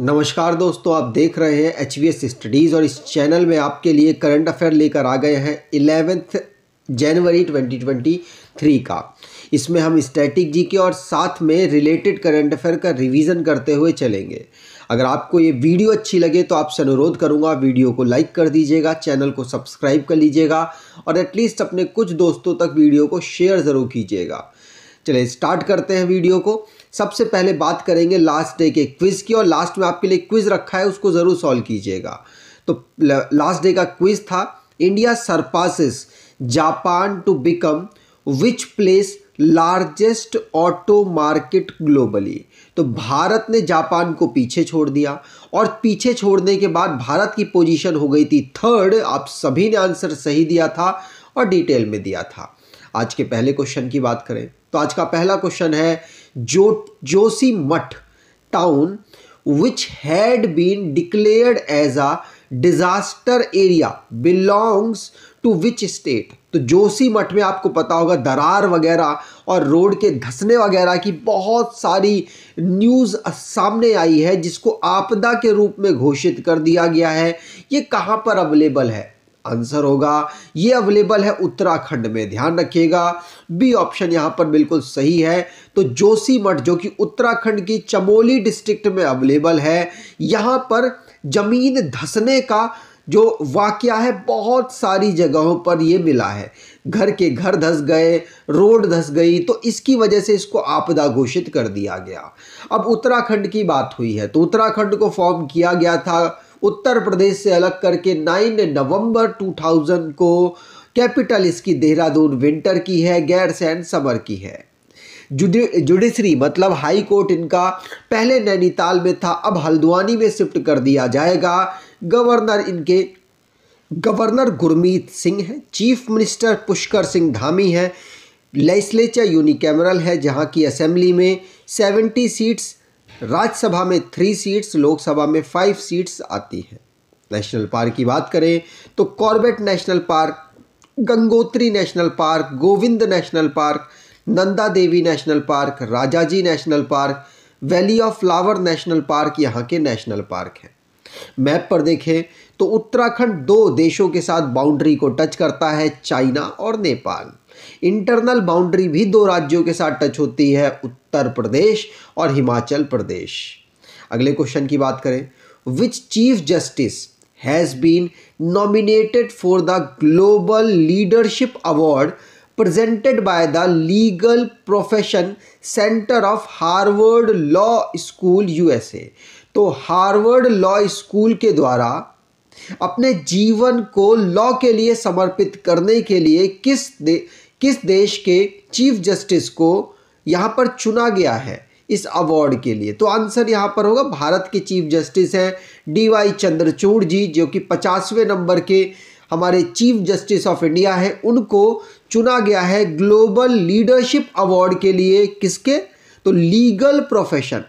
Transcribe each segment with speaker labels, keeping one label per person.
Speaker 1: नमस्कार दोस्तों आप देख रहे हैं एच वी एस स्टडीज़ और इस चैनल में आपके लिए करंट अफेयर लेकर आ गए हैं इलेवेंथ जनवरी 2023 का इसमें हम स्टैटिक जी के और साथ में रिलेटेड करंट अफेयर का रिवीजन करते हुए चलेंगे अगर आपको ये वीडियो अच्छी लगे तो आपसे अनुरोध करूँगा वीडियो को लाइक कर दीजिएगा चैनल को सब्सक्राइब कर लीजिएगा और एटलीस्ट अपने कुछ दोस्तों तक वीडियो को शेयर ज़रूर कीजिएगा चले स्टार्ट करते हैं वीडियो को सबसे पहले बात करेंगे लास्ट डे के क्विज़ की और लास्ट में आपके लिए क्विज़ रखा है उसको ज़रूर सॉल्व कीजिएगा तो लास्ट डे का क्विज़ था India surpasses Japan to become which place largest auto market globally तो भारत ने जापान को पीछे छोड़ दिया और पीछे छोड़ने के बाद भारत की पोजीशन हो गई थी थर्ड आप सभी ने आंसर सही दिया था और डिटेल में दिया था आज के पहले क्वेश्चन की बात करें तो आज का पहला क्वेश्चन है जो Joshimath town which had been declared as a disaster area belongs to which state तो जोशी मठ में आपको पता होगा दरार वगैरह और रोड के धसने वगैरह की बहुत सारी न्यूज़ सामने आई है जिसको आपदा के रूप में घोषित कर दिया गया है ये कहाँ पर अवेलेबल है आंसर होगा ये अवेलेबल है उत्तराखंड में ध्यान रखिएगा बी ऑप्शन यहाँ पर बिल्कुल सही है तो जोशी मठ जो कि उत्तराखंड की चमोली डिस्ट्रिक्ट में अवेलेबल है यहाँ पर जमीन धसने का जो वाक्य है बहुत सारी जगहों पर ये मिला है घर के घर धस गए रोड धस गई तो इसकी वजह से इसको आपदा घोषित कर दिया गया अब उत्तराखंड की बात हुई है तो उत्तराखंड को फॉर्म किया गया था उत्तर प्रदेश से अलग करके 9 नवंबर 2000 को कैपिटल इसकी देहरादून विंटर की है गैर्स एंड समर की है जुडिशरी मतलब हाई कोर्ट इनका पहले नैनीताल में था अब हल्द्वानी में शिफ्ट कर दिया जाएगा गवर्नर इनके गवर्नर गुरमीत सिंह हैं चीफ मिनिस्टर पुष्कर सिंह धामी हैं लेस्लेचर यूनिकैमरल है जहां की असेंबली में 70 सीट्स राज्यसभा में थ्री सीट्स लोकसभा में फाइव सीट्स आती है नेशनल पार्क की बात करें तो Corbett national park Gangotri national park Govind national park Nanda Devi national park Rajaji national park valley of flower national park यहाँ के नेशनल पार्क हैं मैप पर देखें तो उत्तराखंड दो देशों के साथ बाउंड्री को टच करता है चाइना और नेपाल इंटरनल बाउंड्री भी दो राज्यों के साथ टच होती है उत्तर प्रदेश और हिमाचल प्रदेश अगले क्वेश्चन की बात करें which chief justice has been nominated for the global leadership award the legal profession centre of center law school U S A तो हार्वर्ड लॉ स्कूल के द्वारा अपने जीवन को लॉ के लिए समर्पित करने के लिए किस किस देश के चीफ जस्टिस को यहाँ पर चुना गया है इस अवार्ड के लिए तो आंसर यहाँ पर होगा भारत के चीफ जस्टिस हैं डी वाई चंद्रचूड़ जी जो कि पचासवें नंबर के हमारे चीफ जस्टिस ऑफ इंडिया है उनको चुना गया है ग्लोबल लीडरशिप अवार्ड के लिए किसके तो लीगल प्रोफेशन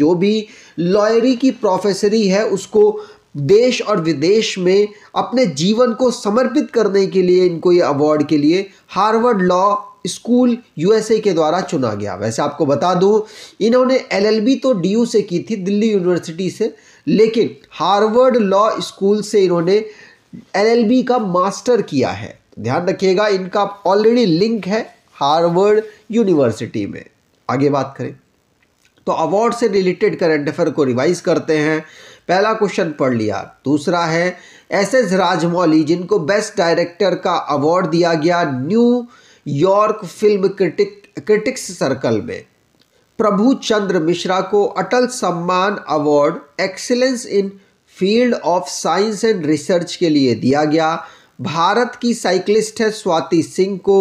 Speaker 1: जो भी लॉयरी की प्रोफेसरी है उसको देश और विदेश में अपने जीवन को समर्पित करने के लिए इनको ये अवार्ड के लिए हार्वर्ड लॉ स्कूल यूएसए के द्वारा चुना गया वैसे आपको बता दूं इन्होंने एलएलबी तो डीयू से की थी दिल्ली यूनिवर्सिटी से लेकिन हार्वर्ड लॉ स्कूल से इन्होंने एलएलबी का मास्टर किया है ध्यान रखिएगा इनका ऑलरेडी लिंक है हार्वर्ड यूनिवर्सिटी में आगे बात करें तो अवार्ड से रिलेटेड करंट अफेयर को रिवाइज करते हैं पहला क्वेश्चन पढ़ लिया दूसरा है एस एस राजमौली जिनको बेस्ट डायरेक्टर का अवार्ड दिया गया New York film critic critics circle में प्रभु चंद्र मिश्रा को Atal Samman award excellence in field of science and research के लिए दिया गया भारत की साइकिलिस्ट है स्वाति सिंह को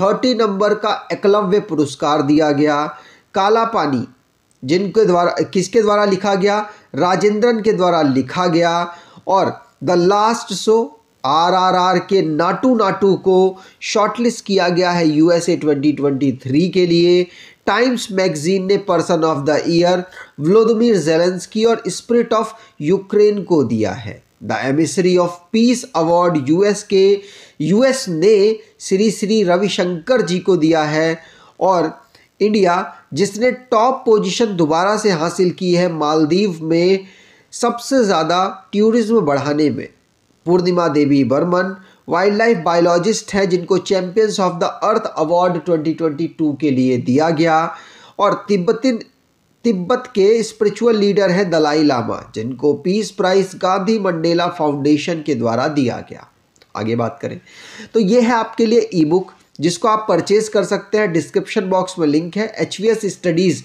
Speaker 1: थर्टी नंबर का एकलव्य पुरस्कार दिया गया काला पानी जिनके द्वारा किसके द्वारा लिखा गया राजेंद्रन के द्वारा लिखा गया और द लास्ट शो आरआरआर के नाटू नाटू को शॉर्टलिस्ट किया गया है यूएसए 2023 के लिए टाइम्स मैगजीन ने person of the year Volodymyr Zelensky और स्प्रिट ऑफ यूक्रेन को दिया है the emissary of peace award US के यूएस ने श्री श्री रविशंकर जी को दिया है और इंडिया जिसने टॉप पोजीशन दोबारा से हासिल की है मालदीव में सबसे ज़्यादा टूरिज्म बढ़ाने में Purnima Devi Barman wildlife biologist है जिनको champions of the earth award 2022 के लिए दिया गया और तिब्बती तिब्बत के स्पिरिचुअल लीडर हैं दलाई लामा जिनको peace prize Gandhi Mandela foundation के द्वारा दिया गया आगे बात करें तो ये है आपके लिए ई बुक जिसको आप परचेज कर सकते हैं डिस्क्रिप्शन बॉक्स में लिंक है H V S studies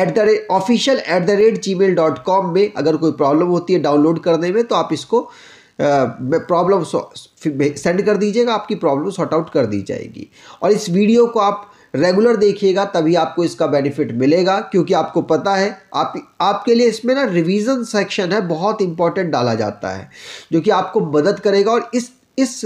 Speaker 1: at the rate official at the rate Gmail dot com में अगर कोई प्रॉब्लम होती है डाउनलोड करने में तो आप इसको प्रॉब्लम सेंड कर दीजिएगा आपकी प्रॉब्लम सॉर्ट आउट कर दी जाएगी और इस वीडियो को आप रेगुलर देखिएगा तभी आपको इसका बेनिफिट मिलेगा क्योंकि आपको पता है आप आपके लिए इसमें ना रिवीजन सेक्शन है बहुत इंपॉर्टेंट डाला जाता है जो कि आपको मदद करेगा और इस इस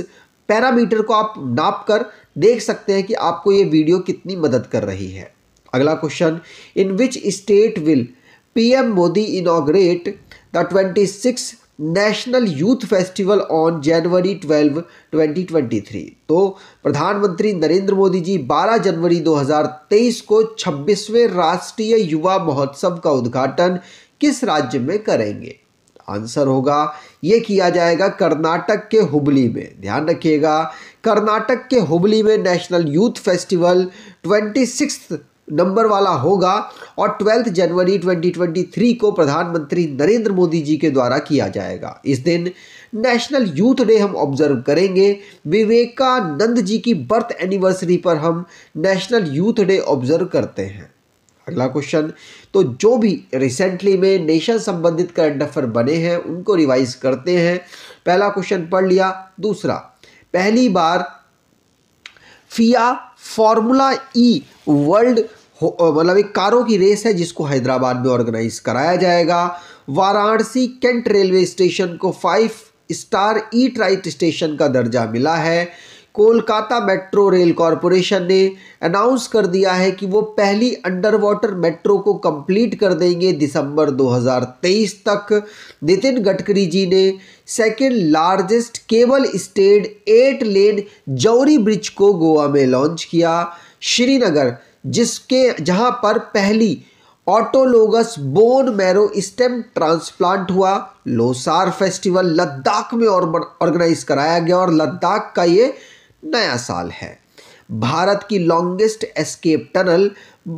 Speaker 1: पैरामीटर को आप नाप कर देख सकते हैं कि आपको ये वीडियो कितनी मदद कर रही है अगला question in which state will PM Modi inaugurate the twenty six national youth festival on January 12, 2023 तो प्रधानमंत्री नरेंद्र मोदी जी 12 जनवरी 2023 को 26वें राष्ट्रीय युवा महोत्सव का उद्घाटन किस राज्य में करेंगे आंसर होगा ये किया जाएगा कर्नाटक के हुबली में ध्यान रखिएगा कर्नाटक के हुबली में national youth festival twenty number वाला होगा और ट्वेल्थ जनवरी 2023 को प्रधानमंत्री नरेंद्र मोदी जी के द्वारा किया जाएगा इस दिन नेशनल यूथ डे हम ऑब्जर्व करेंगे विवेकानंद जी की बर्थ एनिवर्सरी पर हम नेशनल यूथ डे ऑब्जर्व करते हैं अगला क्वेश्चन तो जो भी रिसेंटली में नेशन संबंधित करंट अफेयर बने हैं उनको रिवाइज करते हैं पहला क्वेश्चन पढ़ लिया दूसरा पहली बार फिया फॉर्मूला ई वर्ल्ड मतलब एक कारों की रेस है जिसको हैदराबाद में ऑर्गेनाइज कराया जाएगा वाराणसी कैंट रेलवे स्टेशन को five star eat right station का दर्जा मिला है कोलकाता मेट्रो रेल कॉरपोरेशन ने अनाउंस कर दिया है कि वो पहली अंडर वाटर मेट्रो को कंप्लीट कर देंगे दिसंबर 2023 तक नितिन गडकरी जी ने second largest cable stayed eight lane Zuari bridge को गोवा में लॉन्च किया श्रीनगर जिसके जहां पर पहली autologous bone marrow stem transplant हुआ लोसार फेस्टिवल लद्दाख में और ऑर्गेनाइज कराया गया और लद्दाख का ये नया साल है भारत की लॉन्गेस्ट एस्केप टनल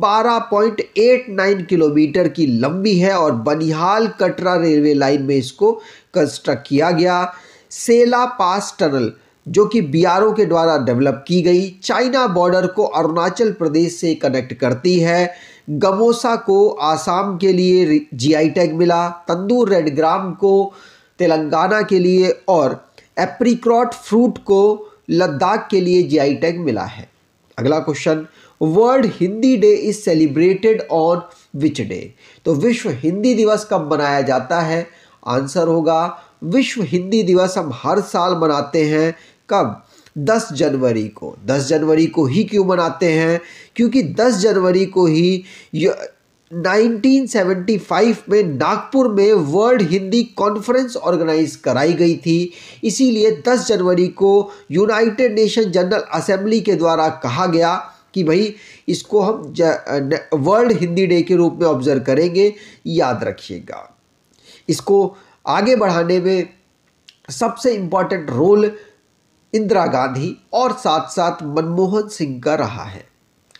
Speaker 1: 12.89 किलोमीटर की लंबी है और बनिहाल कटरा रेलवे लाइन में इसको कंस्ट्रक्ट किया गया सेला पास टनल जो कि बी के द्वारा डेवलप की गई चाइना बॉर्डर को अरुणाचल प्रदेश से कनेक्ट करती है गमोसा को आसाम के लिए जीआई टैग मिला तंदूर रेडग्राम को तेलंगाना के लिए और एप्रीक्रॉट फ्रूट को लद्दाख के लिए जीआई टैग मिला है अगला question world Hindi day is celebrated on which day तो विश्व हिंदी दिवस कब मनाया जाता है आंसर होगा विश्व हिंदी दिवस हम हर साल मनाते हैं कब 10 जनवरी को 10 जनवरी को ही क्यों मनाते हैं क्योंकि 10 जनवरी को ही 1975 में नागपुर में वर्ल्ड हिंदी कॉन्फ्रेंस ऑर्गेनाइज कराई गई थी इसीलिए 10 जनवरी को यूनाइटेड नेशन जनरल असेंबली के द्वारा कहा गया कि भाई इसको हम वर्ल्ड हिंदी डे के रूप में ऑब्जर्व करेंगे याद रखिएगा इसको आगे बढ़ाने में सबसे इम्पॉर्टेंट रोल इंदिरा गांधी और साथ साथ मनमोहन सिंह का रहा है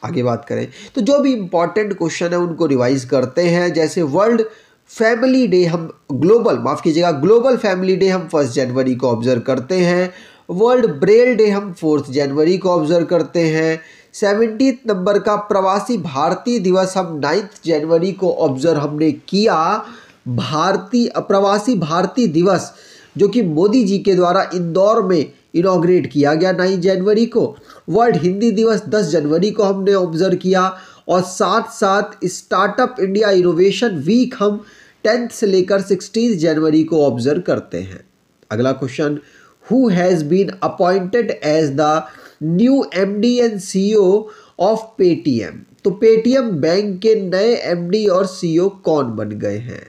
Speaker 1: आगे बात करें तो जो भी इम्पॉर्टेंट क्वेश्चन है उनको रिवाइज करते हैं जैसे वर्ल्ड फैमिली डे हम ग्लोबल माफ़ कीजिएगा ग्लोबल फैमिली डे हम फर्स्ट जनवरी को ऑब्ज़र्व करते हैं वर्ल्ड ब्रेल डे हम फोर्थ जनवरी को ऑब्ज़र्व करते हैं सेवेंटी नंबर का प्रवासी भारतीय दिवस हम नाइन्थ जनवरी को ऑब्ज़र्व हमने किया भारतीय प्रवासी भारतीय दिवस जो कि मोदी जी के द्वारा इंदौर में इनाग्रेट किया गया नाइन जनवरी को वर्ल्ड हिंदी दिवस दस जनवरी को हमने ऑब्जर्व किया और साथ साथ स्टार्टअप इंडिया इनोवेशन वीक हम टेंथ से लेकर सिक्सटीन जनवरी को ऑब्जर्व करते हैं अगला question who has been appointed as the new M D and CEO of Paytm तो पेटीएम बैंक के नए एम डी और सी ओ e कौन बन गए हैं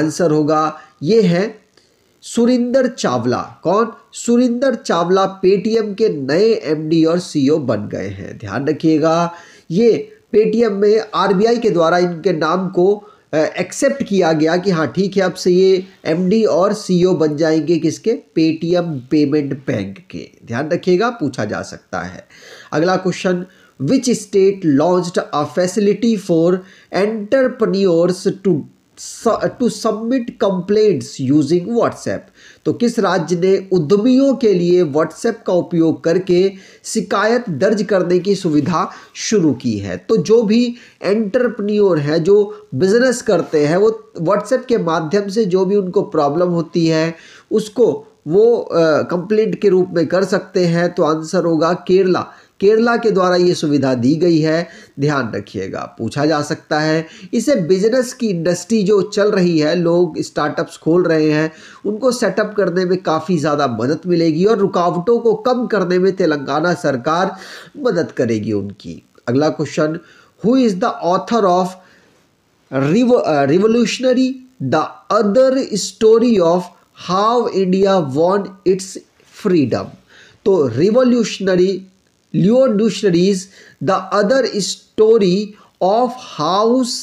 Speaker 1: आंसर होगा ये है सुरिंदर चावला कौन सुरिंदर चावला पेटीएम के नए एमडी और सीईओ e बन गए हैं ध्यान रखिएगा ये पेटीएम में आरबीआई के द्वारा इनके नाम को एक्सेप्ट किया गया कि हाँ ठीक है अब से ये एमडी और सीईओ e बन जाएंगे किसके पेटीएम पेमेंट बैंक के ध्यान रखिएगा पूछा जा सकता है अगला question which state launched a facility for entrepreneurs to to submit complaints using WhatsApp तो किस राज्य ने उद्यमियों के लिए व्हाट्सएप का उपयोग करके शिकायत दर्ज करने की सुविधा शुरू की है तो जो भी एंटरप्रन्योर है जो बिजनेस करते हैं वो व्हाट्सएप के माध्यम से जो भी उनको प्रॉब्लम होती है उसको वो कंप्लेंट के रूप में कर सकते हैं तो आंसर होगा केरला केरला के द्वारा ये सुविधा दी गई है ध्यान रखिएगा पूछा जा सकता है इसे बिजनेस की इंडस्ट्री जो चल रही है लोग स्टार्टअप्स खोल रहे हैं उनको सेटअप करने में काफ़ी ज़्यादा मदद मिलेगी और रुकावटों को कम करने में तेलंगाना सरकार मदद करेगी उनकी अगला question who is the author of revolutionary the other story of how India want its freedom तो रिवोल्यूशनरी लियो डूशरीज the other story of house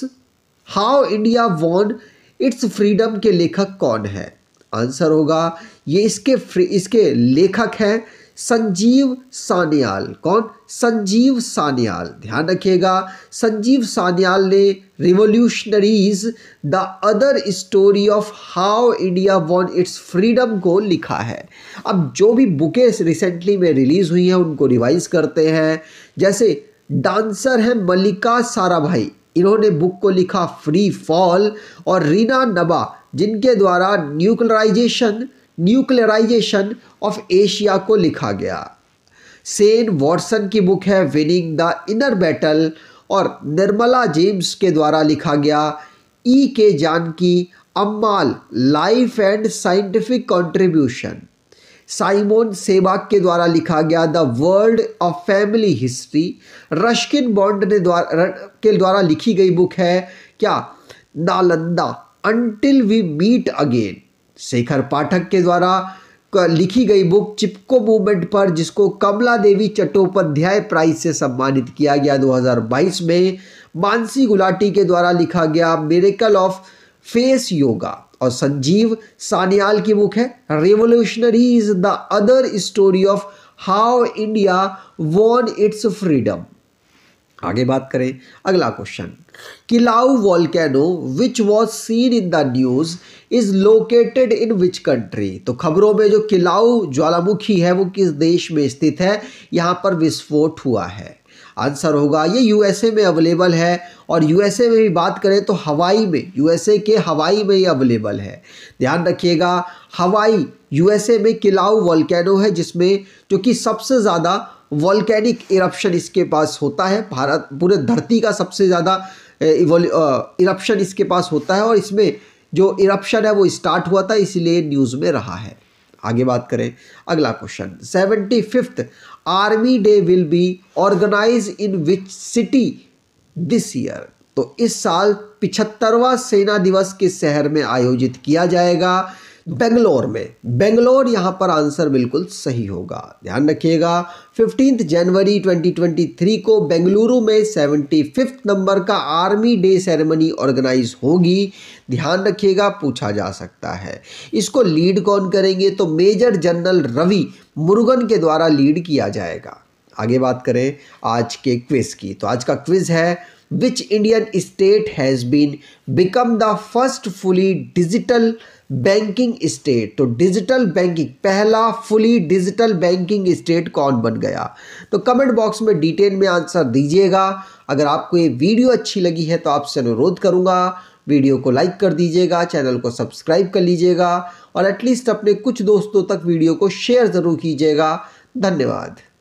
Speaker 1: how India won its freedom के लेखक कौन है आंसर होगा ये इसके इसके लेखक हैं संजीव सान्याल कौन संजीव सान्याल ध्यान रखिएगा संजीव सान्याल ने revolutionaries the other story of how India won its freedom को लिखा है अब जो भी बुकें रिसेंटली में रिलीज़ हुई हैं उनको रिवाइज करते हैं जैसे डांसर है मल्लिका साराभाई इन्होंने बुक को लिखा फ्री फॉल और रीना नबा जिनके द्वारा न्यूक्लराइजेशन न्यूक्लियराइजेशन ऑफ एशिया को लिखा गया सेन वॉटसन की बुक है विनिंग द इनर बैटल और निर्मला जेम्स के द्वारा लिखा गया E K Janaki Ammal life and scientific contribution Simon Sebag के द्वारा लिखा गया the world of family history Ruskin Bond ने द्वारा के द्वारा लिखी गई बुक है क्या Nalanda until we meet again Shekhar Pathak के द्वारा लिखी गई बुक चिपको मूवमेंट पर जिसको कमला देवी चट्टोपाध्याय प्राइज से सम्मानित किया गया 2022 में मानसी गुलाटी के द्वारा लिखा गया मेरेकल ऑफ फेस योगा और संजीव सानियाल की बुक है revolutionary is the other story of how India won its freedom आगे बात करें अगला question Kilauea volcano which was seen in the news is located in which country तो खबरों में जो किलाउ ज्वालामुखी है वो किस देश में स्थित है यहाँ पर विस्फोट हुआ है आंसर होगा ये यूएसए में अवेलेबल है और यूएसए में भी बात करें तो हवाई में यूएसए के हवाई में ही अवेलेबल है ध्यान रखिएगा हवाई यूएसए में किलाऊ वॉलकैनो है जिसमें जो कि सबसे ज़्यादा वॉलकैनिक इरप्शन इसके पास होता है भारत पूरे धरती का सबसे ज़्यादा इरप्शन इसके पास होता है और इसमें जो इरप्शन है वो स्टार्ट हुआ था इसलिए न्यूज़ में रहा है आगे बात करें अगला question seventy fifth army day will be organise in which city this year तो इस साल पिछहत्तरवा सेना दिवस किस शहर में आयोजित किया जाएगा बेंगलोर में बेंगलोर यहाँ पर आंसर बिल्कुल सही होगा ध्यान रखिएगा फिफ्टींथ जनवरी 2023 को बेंगलुरु में सेवेंटी फिफ्थ नंबर का आर्मी डे सेरेमनी ऑर्गेनाइज होगी ध्यान रखिएगा पूछा जा सकता है इसको लीड कौन करेंगे तो मेजर जनरल रवि मुरुगन के द्वारा लीड किया जाएगा आगे बात करें आज के क्विज की तो आज का क्विज है which Indian state has been become the first fully digital banking state तो डिजिटल बैंकिंग पहला फुली डिजिटल बैंकिंग स्टेट कौन बन गया तो कमेंट बॉक्स में डिटेल में आंसर दीजिएगा अगर आपको ये वीडियो अच्छी लगी है तो आपसे अनुरोध करूँगा वीडियो को लाइक कर दीजिएगा चैनल को सब्सक्राइब कर लीजिएगा और एटलीस्ट अपने कुछ दोस्तों तक वीडियो को शेयर ज़रूर कीजिएगा धन्यवाद